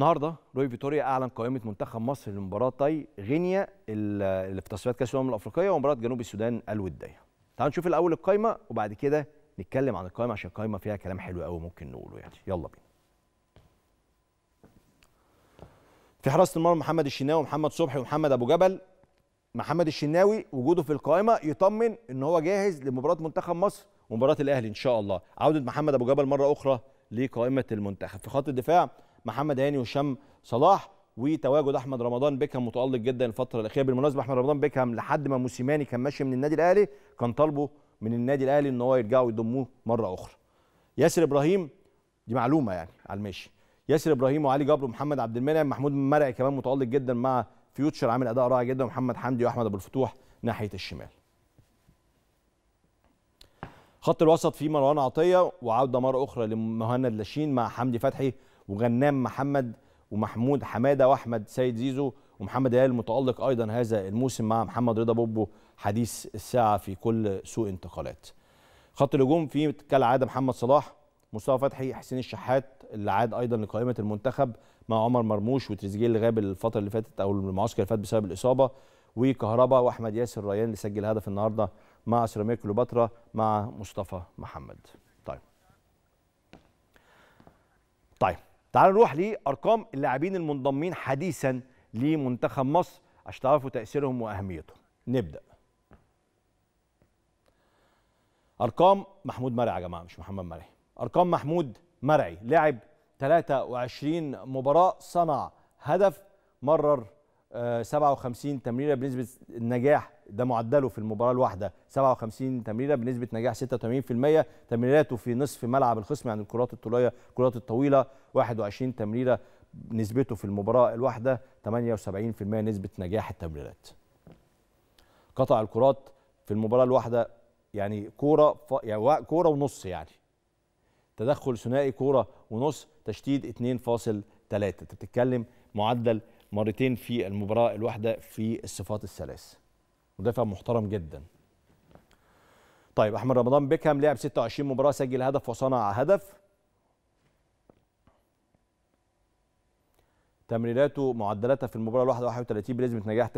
النهارده روي فيتوريا اعلن قائمه منتخب مصر لمباراه طي غينيا اللي في تصفيات كاس الامم الافريقيه ومباراه جنوب السودان الوديه. تعالوا نشوف الاول القائمه وبعد كده نتكلم عن القائمه عشان القائمه فيها كلام حلو قوي ممكن نقوله يعني يلا بينا. في حراسه المرمى محمد الشناوي ومحمد صبحي ومحمد ابو جبل محمد الشناوي وجوده في القائمه يطمن ان هو جاهز لمباراه منتخب مصر ومباراه الاهلي ان شاء الله عوده محمد ابو جبل مره اخرى لقائمه المنتخب في خط الدفاع محمد هاني وهشام صلاح وتواجد احمد رمضان بيكهام متالق جدا الفتره الاخيره بالمناسبه احمد رمضان بيكهام لحد ما موسيماني كان ماشي من النادي الاهلي كان طالبه من النادي الاهلي ان هو يرجعوا يضموه مره اخرى ياسر ابراهيم دي معلومه يعني على الماشي ياسر ابراهيم وعلي جبر ومحمد عبد المنعم محمود مرعي كمان متالق جدا مع فيوتشر عامل اداء رائع جدا ومحمد حمدي واحمد ابو الفتوح ناحيه الشمال خط الوسط في مروان عطيه وعوده مره اخرى لمهند لاشين مع حمدي فتحي وغنام محمد ومحمود حماده واحمد سيد زيزو ومحمد هلال المتالق ايضا هذا الموسم مع محمد رضا بوبو حديث الساعه في كل سوء انتقالات. خط الهجوم فيه كالعاده محمد صلاح مصطفى فتحي حسين الشحات اللي عاد ايضا لقائمه المنتخب مع عمر مرموش وتريزيجيه اللي غاب الفتره اللي فاتت او المعسكر اللي فات بسبب الاصابه وكهربا واحمد ياسر ريان اللي سجل هدف النهارده مع سيراميكا كليوباترا مع مصطفى محمد. طيب. طيب تعالوا نروح لارقام اللاعبين المنضمين حديثا لمنتخب مصر عشان تعرفوا تاثيرهم واهميتهم نبدا ارقام محمود مرعي يا جماعه مش محمد مرعي ارقام محمود مرعي لعب 23 مباراه صنع هدف مرر 57 آه، تمريره بنسبه النجاح ده معدله في المباراه الواحده 57 تمريره بنسبه نجاح 86% تمريراته في نصف ملعب الخصم يعني الكرات الطوليه الكرات الطويله 21 تمريره نسبته في المباراه الواحده 78% نسبه نجاح التمريرات قطع الكرات في المباراه الواحده يعني كوره ف... يعني كوره ونص يعني تدخل ثنائي كوره ونص تشتيت 2.3 انت بتتكلم معدل مرتين في المباراه الواحده في الصفات الثلاث مدافع محترم جدا طيب احمد رمضان بيكهام لعب 26 مباراه سجل هدف وصنع هدف تمريراته معدلاتها في المباراه الواحده 31 بنسبه نجاح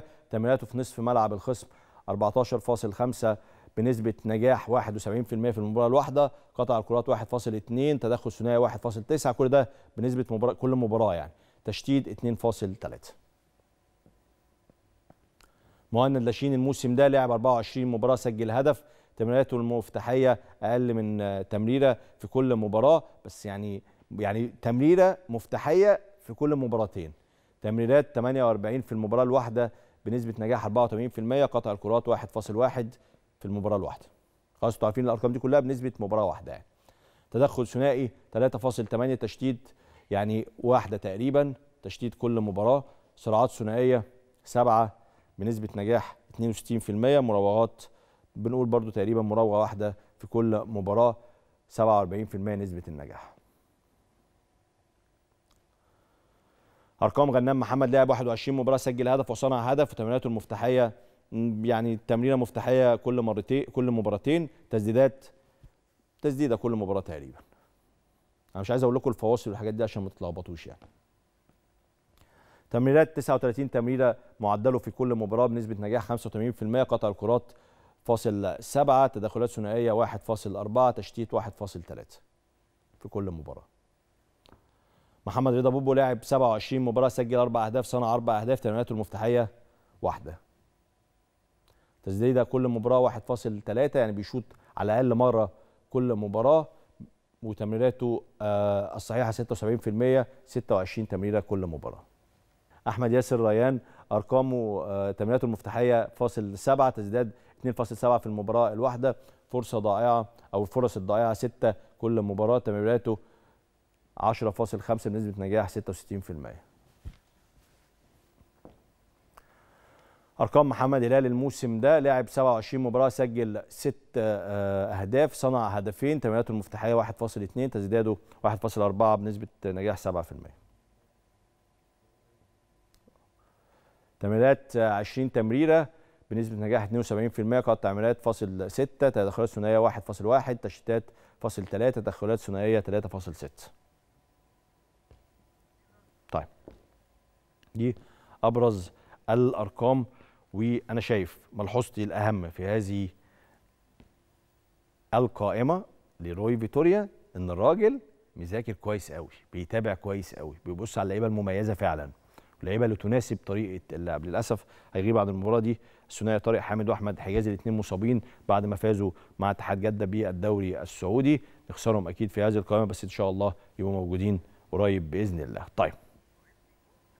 79% تمريراته في نصف ملعب الخصم 14.5 بنسبه نجاح 71% في المباراه الواحده قطع الكرات 1.2 تدخل ثنائي 1.9 كل ده بنسبه مباراه كل مباراه يعني تشتيت 2.3 مهند لاشين الموسم ده لعب 24 مباراه سجل هدف تمريراته المفتاحيه اقل من تمريره في كل مباراه بس يعني يعني تمريره مفتاحيه في كل مباراتين تمريرات 48 في المباراه الواحده بنسبه نجاح 84% قطع الكرات 1.1 في المباراه الواحده خلاص انتوا عارفين الارقام دي كلها بنسبه مباراه واحده يعني تدخل ثنائي 3.8 تشتيت يعني واحده تقريبا تشتيت كل مباراه صراعات ثنائيه 7 بنسبه نجاح 62% مراوغات بنقول برضو تقريبا مراوغه واحده في كل مباراه 47% نسبه النجاح ارقام غنام محمد لعب 21 مباراه سجل هدف وصنع هدف وتمريراته المفتاحيه يعني تمريره مفتاحيه كل مرتين كل مباراتين تسديدات تسديده كل مباراه تقريبا انا مش عايز اقول لكم الفواصل والحاجات دي عشان ما تتلخبطوش يعني تمريرات 39 تمريره معدله في كل مباراه بنسبه نجاح 85% قطع الكرات فاصل 7 تدخلات ثنائيه 1.4 تشتيت 1.3 في كل مباراه محمد رضا بوبو لاعب 27 مباراه سجل اربع اهداف صنع اربع اهداف تمريراته المفتاحيه واحده تسديده كل مباراه 1.3 يعني بيشوط على الاقل مره كل مباراه وتمريراته آه، الصحيحه 76% 26 تمريره كل مباراه احمد ياسر ريان ارقامه آه، تمريراته المفتاحيه فاصل 7 تسديدات 2.7 في المباراه الواحده فرصه ضائعه او الفرص الضائعه 6 كل مباراه تمريراته 10.5 بنسبه نجاح 66% ارقام محمد هلال الموسم ده لعب 27 مباراه سجل 6 آه، اهداف صنع هدفين تمريراته المفتاحيه 1.2 تسديده 1.4 بنسبه نجاح 7% تمريرات 20 تمريره بنسبه نجاح 72% قطع تمريرات فاصل 6 تدخلات ثنائيه 1.1 تشتيتات فاصل 3 تدخلات ثنائيه 3.6 طيب دي ابرز الارقام وانا شايف ملحوظتي الاهم في هذه القائمه لروي فيتوريا ان الراجل مذاكر كويس قوي بيتابع كويس قوي بيبص على اللعيبه المميزه فعلا اللعيبه اللي تناسب طريقه اللعب للاسف هيغيب بعد المباراه دي الثنائي طارق حامد واحمد حجازي الاثنين مصابين بعد ما فازوا مع اتحاد جده بالدوري السعودي نخسرهم اكيد في هذه القائمه بس ان شاء الله يبقوا موجودين قريب باذن الله طيب